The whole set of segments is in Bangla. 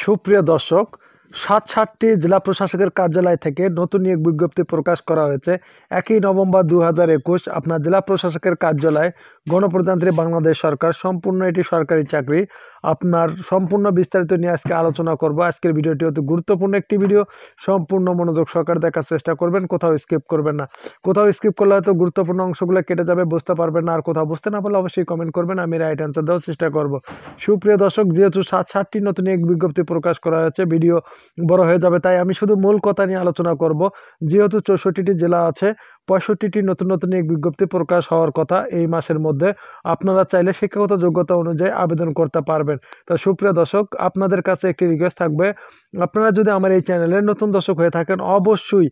সুপ্রিয় দর্শক সাত সাতটি জেলা প্রশাসকের কার্যালয় থেকে নতুন এক বিজ্ঞপ্তি প্রকাশ করা হয়েছে একই নভেম্বর দু হাজার একুশ আপনার জেলা প্রশাসকের কার্যালয় গণপ্রজাতন্ত্রী বাংলাদেশ সরকার সম্পূর্ণ এটি সরকারি চাকরি আপনার সম্পূর্ণ বিস্তারিত নিয়ে আজকে আলোচনা করব আজকের ভিডিওটি অতি গুরুত্বপূর্ণ একটি ভিডিও সম্পূর্ণ মনোযোগ সরকার দেখার চেষ্টা করবেন কোথাও স্কিপ করবেন না কোথাও স্কিপ করলে হয়তো গুরুত্বপূর্ণ অংশগুলো কেটে যাবে বুঝতে পারবেন না আর কোথাও বুঝতে না পারলে অবশ্যই কমেন্ট করবেন আমি রাইট অ্যান্সার দেওয়ার চেষ্টা করব সুপ্রিয় দর্শক যেহেতু সাত সাতটি নতুন এক বিজ্ঞপ্তি প্রকাশ করা হয়েছে ভিডিও বড় হয়ে যাবে তাই আমি শুধু মূল কথা নিয়ে আলোচনা করব যেহেতু চৌষট্টিটি জেলা আছে পঁয়ষট্টিটি নতুন নতুন এক বিজ্ঞপ্তি প্রকাশ হওয়ার কথা এই মাসের মধ্যে আপনারা চাইলে শিক্ষাগত যোগ্যতা অনুযায়ী আবেদন করতে পারবেন তো সুপ্রিয় দর্শক আপনাদের কাছে একটি রিকোয়েস্ট থাকবে আপনারা যদি আমার এই চ্যানেলের নতুন দর্শক হয়ে থাকেন অবশ্যই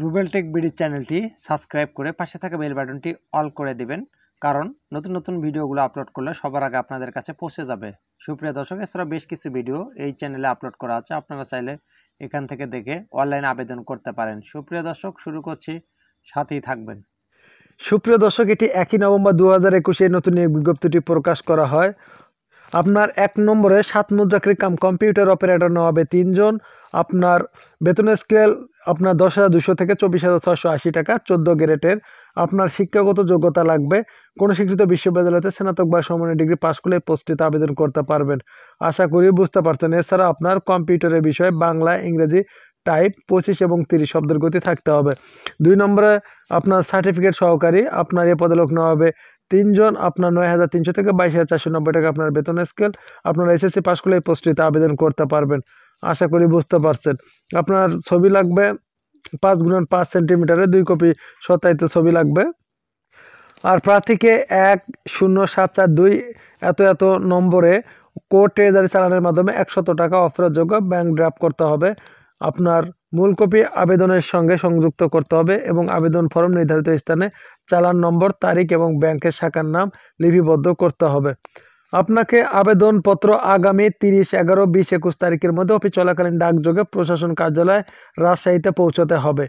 রুবেল টেক বিডির চ্যানেলটি সাবস্ক্রাইব করে পাশে থাকা বেল বাটনটি অল করে দিবেন কারণ নতুন নতুন ভিডিওগুলো আপলোড করলে সবার আগে আপনাদের কাছে পৌঁছে যাবে সুপ্রিয় দর্শক এছাড়া বেশ কিছু ভিডিও এই চ্যানেলে আপলোড করা আছে আপনারা চাইলে এখান থেকে দেখে অনলাইন আবেদন করতে পারেন সুপ্রিয় দর্শক শুরু করছি সাথেই থাকবেন সুপ্রিয় দর্শক এটি একই নভেম্বর দু হাজার একুশে নতুন বিজ্ঞপ্তিটি প্রকাশ করা হয় আপনার এক নম্বরে সাত মুদ্রাকৃত কাম কম্পিউটার অপারেটর নেওয়া হবে তিনজন আপনার বেতনের স্কেল আপনার দশ হাজার দুশো থেকে চব্বিশ হাজার ছশো আশি টাকা চোদ্দো গ্রেডের আপনার শিক্ষাগত যোগ্যতা লাগবে কোনো শিক্ষিত বিশ্ববিদ্যালয়তে স্নাতক বা সমন্বয় ডিগ্রি পাশ করলে পোস্টটিতে আবেদন করতে পারবেন আশা করি বুঝতে পারছেন এছাড়া আপনার কম্পিউটারের বিষয়ে বাংলা ইংরেজি টাইপ পঁচিশ এবং তিরিশ শব্দের গতি থাকতে হবে দুই নম্বরে আপনার সার্টিফিকেট সহকারী আপনার এ পদলোক নেওয়া হবে তিনজন আপনার নয় হাজার তিনশো থেকে বাইশ হাজার চারশো নব্বই টাকা আপনার বেতন স্কেল আপনারা এসএসসি পাস করলে এই পোস্টটিতে আবেদন করতে পারবেন আশা করি বুঝতে পারছেন আপনার ছবি লাগবে পাঁচ গুণন পাঁচ সেন্টিমিটারে দুই কপি সত্যায়িত ছবি লাগবে আর প্রার্থীকে এক শূন্য সাত চার দুই এত এত নম্বরে কোর্ট ট্রেজারি চালানোর মাধ্যমে একশত টাকা যোগ্য ব্যাংক ড্রাফট করতে হবে আপনার মূল কপি আবেদনের সঙ্গে সংযুক্ত করতে হবে এবং আবেদন ফর্ম নির্ধারিত স্থানে চালান নম্বর তারিখ এবং ব্যাংকের শাখার নাম লিপিবদ্ধ করতে হবে আপনাকে আবেদনপত্র আগামী তিরিশ এগারো বিশ একুশ তারিখের মধ্যে অফিস চলাকালীন ডাকযোগে প্রশাসন কার্যালয় রাজশাহীতে পৌঁছতে হবে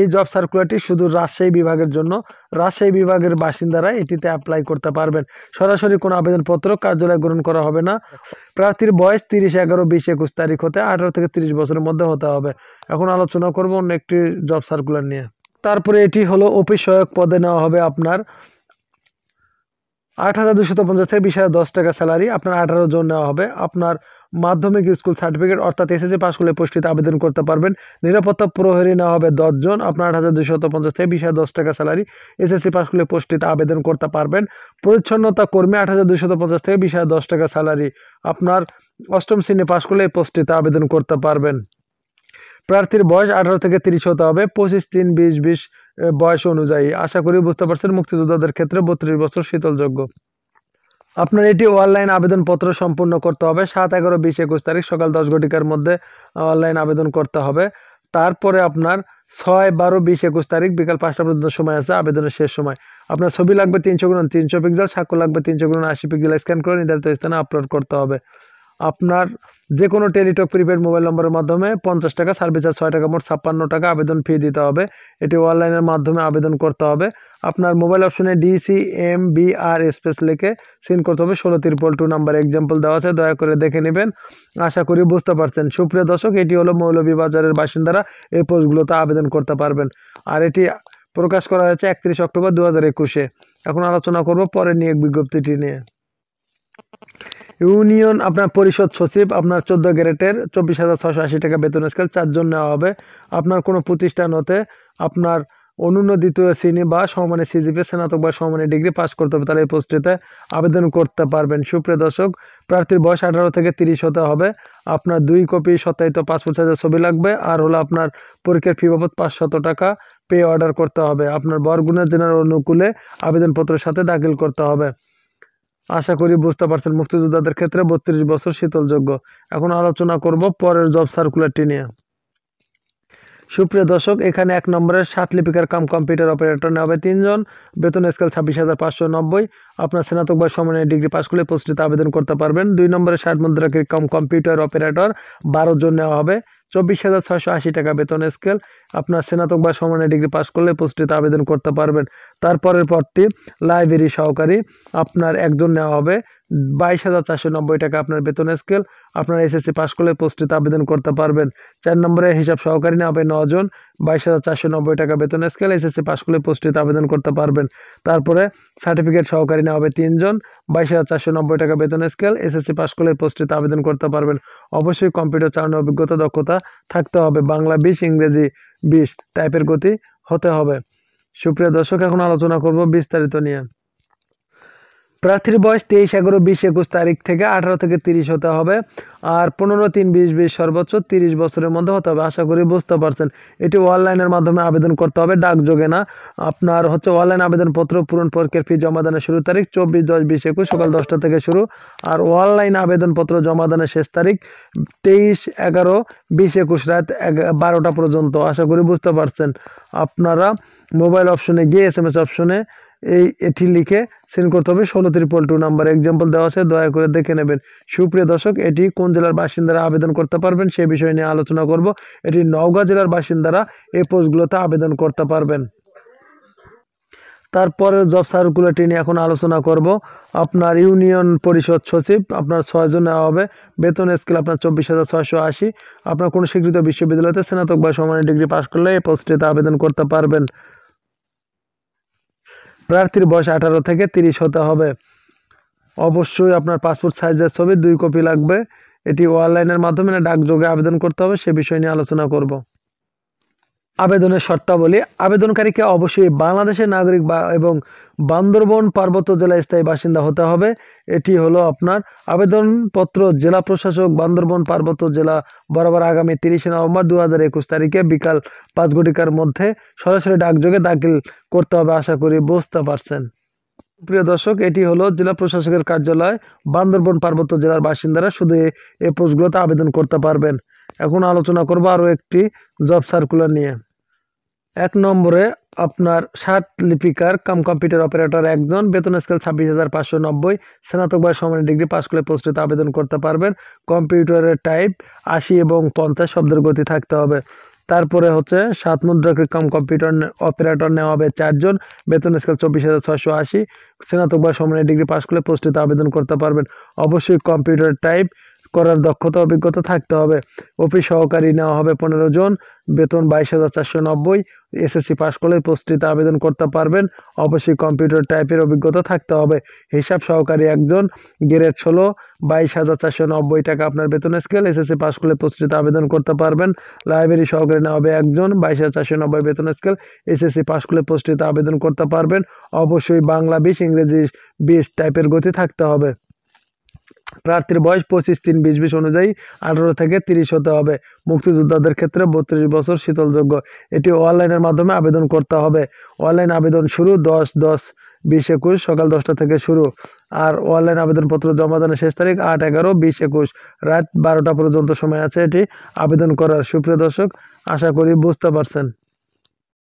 এই জব সার্কুলারটি শুধু রাজশাহী বিভাগের জন্য রাজশাহী বিভাগের বাসিন্দারা এটিতে অ্যাপ্লাই করতে পারবেন সরাসরি কোনো আবেদনপত্র কার্যালয়ে গ্রহণ করা হবে না প্রার্থীর বয়স তিরিশ এগারো বিশ একুশ তারিখ হতে আঠারো থেকে তিরিশ বছরের মধ্যে হতে হবে এখন আলোচনা করব অন্য একটি জব সার্কুলার নিয়ে তারপরে এটি হলো অফিস সহায়ক পদে নেওয়া হবে আপনার আট হাজার দুশো পঞ্চাশ থেকে বিশ হাজার দশ টাকা স্যালারি আপনার আঠারো জন নেওয়া হবে আপনার মাধ্যমিক স্কুল সার্টিফিকেট অর্থাৎ এসএসসি পাস করলে পুষ্টিতে আবেদন করতে পারবেন নিরাপত্তা প্রহরী না হবে দশজন আপনার আট হাজার দুশত পঞ্চাশ থেকে বিশ দশ টাকা স্যালারি এসএসসি পাস করলে পুষ্টিতে আবেদন করতে পারবেন পরিচ্ছন্নতা কর্মী আট হাজার দুশত পঞ্চাশ থেকে বিশ দশ টাকা স্যালারি আপনার অষ্টম শ্রেণী পাস করলে এই পোস্টটিতে আবেদন করতে পারবেন প্রার্থীর বয়স আঠারো থেকে তিরিশ হতে হবে পঁচিশ তিন বিশ বিশ বয়স অনুযায়ী আশা করি বুঝতে পারছেন মুক্তিযোদ্ধাদের ক্ষেত্রে বত্রিশ বছর শীতলযোগ্য আপনার এটি অনলাইন আবেদনপত্র সম্পূর্ণ করতে হবে সাত এগারো বিশ একুশ তারিখ সকাল দশ ঘটিকার মধ্যে অনলাইন আবেদন করতে হবে তারপরে আপনার ছয় বারো বিশ একুশ তারিখ বিকাল পাঁচটা পর্যন্ত সময় আছে আবেদনের শেষ সময় আপনার ছবি লাগবে তিনশো গুণ তিনশো পিক্সেল সাক্ষ্য লাগবে তিনশো গুণ আশি পিক্সেল স্ক্যান করে নির্ধারিত স্থানে আপলোড করতে হবে আপনার যে কোনো টেলিটক প্রিপেড মোবাইল নম্বরের মাধ্যমে পঞ্চাশ টাকা সার্ভিস চার্জ ছয় টাকা মোট ছাপ্পান্ন টাকা আবেদন ফি দিতে হবে এটি অনলাইনের মাধ্যমে আবেদন করতে হবে আপনার মোবাইল অপশনে DC M B R space লিখে সিন করতে হবে ষোলো ত্রিপল টু নাম্বার এক্সাম্পল দেওয়া আছে দয়া করে দেখে নেবেন আশা করি বুঝতে পারছেন সুপ্রিয় দর্শক এটি হলো মৌলভীবাজারের বাসিন্দারা এই পোস্টগুলোতে আবেদন করতে পারবেন আর এটি প্রকাশ করা হয়েছে একত্রিশ অক্টোবর দু হাজার একুশে এখন আলোচনা করব পরে নিয়োগ বিজ্ঞপ্তিটি নিয়ে ইউনিয়ন আপনার পরিষদ সচিব আপনার চোদ্দো গ্রেটের চব্বিশ হাজার ছশো আশি টাকা বেতন স্কেল চারজন নেওয়া হবে আপনার কোনো প্রতিষ্ঠান হতে আপনার অনন্য দ্বিতীয় শ্রেণী বা সমানে সিজিপি স্নাতক বা সমানে ডিগ্রি পাস করতে হবে তাহলে এই পোস্টটিতে আবেদন করতে পারবেন সুপ্রিয় দর্শক প্রার্থীর বয়স আঠারো থেকে তিরিশ হতে হবে আপনার দুই কপি সত্যায়িত পাসপোর্ট সাইজের ছবি লাগবে আর হলো আপনার পরীক্ষার ফি বাবদ পাঁচশত টাকা পে অর্ডার করতে হবে আপনার বরগুনা জেনারেল অনুকূলে আবেদনপত্রের সাথে দাখিল করতে হবে আশা করি বুঝতে পারছেন মুক্তিযোদ্ধাদের ক্ষেত্রে বত্রিশ বছর শীতলযোগ্য এখন আলোচনা করব পরের জব সার্কুলারটি নিয়ে সুপ্রিয় দর্শক এখানে এক নম্বরের সাত লিপিকার কাম কম্পিউটার অপারেটর নেওয়া হবে তিনজন বেতন স্কেল ছাব্বিশ হাজার পাঁচশো নব্বই আপনার স্নাতক বা সমন্বয় ডিগ্রি পাশ করলে পোস্টিতে আবেদন করতে পারবেন দুই নম্বরে ষাট মুদ্রাকে কম কম্পিউটার অপারেটর বারো জন নেওয়া হবে চব্বিশ হাজার ছয়শো আশি টাকা বেতন স্কেল আপনার স্নাতক বা সমানের ডিগ্রি পাশ করলে পোস্টটিতে আবেদন করতে পারবেন তারপরের পরটি লাইব্রেরি সহকারী আপনার একজন নেওয়া হবে বাইশ হাজার চারশো নব্বই টাকা আপনার বেতন স্কেল আপনার এসএসসি পাশ করলে পোস্টটিতে আবেদন করতে পারবেন চার নম্বরে হিসাব সহকারী নেওয়া হবে নজন বাইশ হাজার চারশো নব্বই টাকা বেতন স্কেল এসএসসি পাস করলে পোস্টটিতে আবেদন করতে পারবেন তারপরে সার্টিফিকেট সহকারী নেওয়া হবে তিনজন বাইশ হাজার চারশো নব্বই টাকা বেতন স্কেল এসএসসি পাস করলে পোস্টটিতে আবেদন করতে পারবেন অবশ্যই কম্পিউটার চালানোর অভিজ্ঞতা দক্ষতা থাকতে হবে বাংলা বিশ ইংরেজি বিশ টাইপের গতি হতে হবে সুপ্রিয় দর্শক এখন আলোচনা করব বিস্তারিত নিয়ে প্রার্থীর বয়স তেইশ এগারো বিশ একুশ তারিখ থেকে আঠারো থেকে তিরিশ হতে হবে আর পনেরো তিন বিশ বিশ সর্বোচ্চ তিরিশ বছরের মধ্যে হতে হবে আশা করি বুঝতে পারছেন এটি অনলাইনের মাধ্যমে আবেদন করতে হবে ডাকযোগে না আপনার হচ্ছে অনলাইন আবেদনপত্র পূরণ প্রক্রিয়ার ফি জমা দানের শুরু তারিখ চব্বিশ দশ বিশ একুশ সকাল দশটা থেকে শুরু আর অনলাইন আবেদনপত্র জমা দানের শেষ তারিখ তেইশ এগারো বিশ একুশ রাত বারোটা পর্যন্ত আশা করি বুঝতে পারছেন আপনারা মোবাইল অপশনে গিয়ে এস এম এস অপশনে এই এটি লিখে সেন্ড করতে হবে ষোলো ত্রিপল টু নাম্বার এক্সাম্পল দেওয়া আছে দয়া করে দেখে নেবেন সুপ্রিয় দর্শক এটি কোন জেলার বাসিন্দারা আবেদন করতে পারবেন সে বিষয় নিয়ে আলোচনা করব এটি নওগাঁ জেলার বাসিন্দারা এই পোস্টগুলোতে আবেদন করতে পারবেন তারপরে জব সার্কুলারটি নিয়ে এখন আলোচনা করব আপনার ইউনিয়ন পরিষদ সচিব আপনার ছয়জন নেওয়া হবে বেতন স্কেল আপনার চব্বিশ হাজার ছয়শো আশি আপনার কোনো স্বীকৃত বিশ্ববিদ্যালয়তে স্নাতক বা সমানের ডিগ্রি পাশ করলে এই পোস্টটিতে আবেদন করতে পারবেন প্রার্থীর বয়স আঠারো থেকে তিরিশ হতে হবে অবশ্যই আপনার পাসপোর্ট সাইজের ছবি দুই কপি লাগবে এটি অনলাইনের মাধ্যমে ডাকযোগে আবেদন করতে হবে সে বিষয় নিয়ে আলোচনা করব আবেদনের শর্তাবলী আবেদনকারীকে অবশ্যই বাংলাদেশের নাগরিক বা এবং বান্দরবন পার্বত্য জেলা স্থায়ী বাসিন্দা হতে হবে এটি হলো আপনার আবেদনপত্র জেলা প্রশাসক বান্দরবন পার্বত্য জেলা বরাবর আগামী তিরিশে নভেম্বর দু হাজার একুশ তারিখে বিকাল পাঁচ ঘটিকার মধ্যে সরাসরি ডাকযোগে দাখিল করতে হবে আশা করি বুঝতে পারছেন প্রিয় দর্শক এটি হলো জেলা প্রশাসকের কার্যালয় বান্দরবন পার্বত্য জেলার বাসিন্দারা শুধু এই পোস্টগুলোতে আবেদন করতে পারবেন এখন আলোচনা করবো আরও একটি জব সার্কুলার নিয়ে এক নম্বরে আপনার ষাট লিপিকার কাম কম্পিউটার অপারেটর একজন বেতন স্কেল ছাব্বিশ হাজার পাঁচশো নব্বই স্নাতক বা সমান ডিগ্রি পাস করে প্রস্তুত আবেদন করতে পারবেন কম্পিউটারের টাইপ আশি এবং পঞ্চাশ শব্দের গতি থাকতে হবে তারপরে হচ্ছে সাত মুদ্রাকৃত কাম কম্পিউটার অপারেটর নেওয়া হবে চারজন বেতন স্কেল চব্বিশ হাজার ছশো আশি স্নাতক বা সমান ডিগ্রি পাস করে প্রস্তুত আবেদন করতে পারবেন অবশ্যই কম্পিউটার টাইপ করার দক্ষতা অভিজ্ঞতা থাকতে হবে অফিস সহকারী নেওয়া হবে পনেরো জন বেতন বাইশ হাজার চারশো নব্বই এসএসসি পাশ করলে পোস্টটিতে আবেদন করতে পারবেন অবশ্যই কম্পিউটার টাইপের অভিজ্ঞতা থাকতে হবে হিসাব সহকারী একজন গ্রেড ষোলো বাইশ হাজার চারশো নব্বই টাকা আপনার বেতন স্কেল এসএসসি পাশ করলে পোস্টটিতে আবেদন করতে পারবেন লাইব্রেরি সহকারী নেওয়া হবে একজন বাইশ হাজার চারশো নব্বই বেতন স্কেল এসএসসি পাশ করলে পোস্টটিতে আবেদন করতে পারবেন অবশ্যই বাংলা বিশ ইংরেজি বিশ টাইপের গতি থাকতে হবে প্রার্থীর বয়স পঁচিশ তিন বিশ বিশ অনুযায়ী আঠারো থেকে তিরিশ হতে হবে মুক্তিযোদ্ধাদের ক্ষেত্রে বত্রিশ বছর শীতলযোগ্য এটি অনলাইনের মাধ্যমে আবেদন করতে হবে অনলাইন আবেদন শুরু দশ দশ বিশ একুশ সকাল দশটা থেকে শুরু আর অনলাইন আবেদনপত্র জমা দেওয়ার শেষ তারিখ আট এগারো বিশ একুশ রাত বারোটা পর্যন্ত সময় আছে এটি আবেদন করার সুপ্রিয় দর্শক আশা করি বুঝতে পারছেন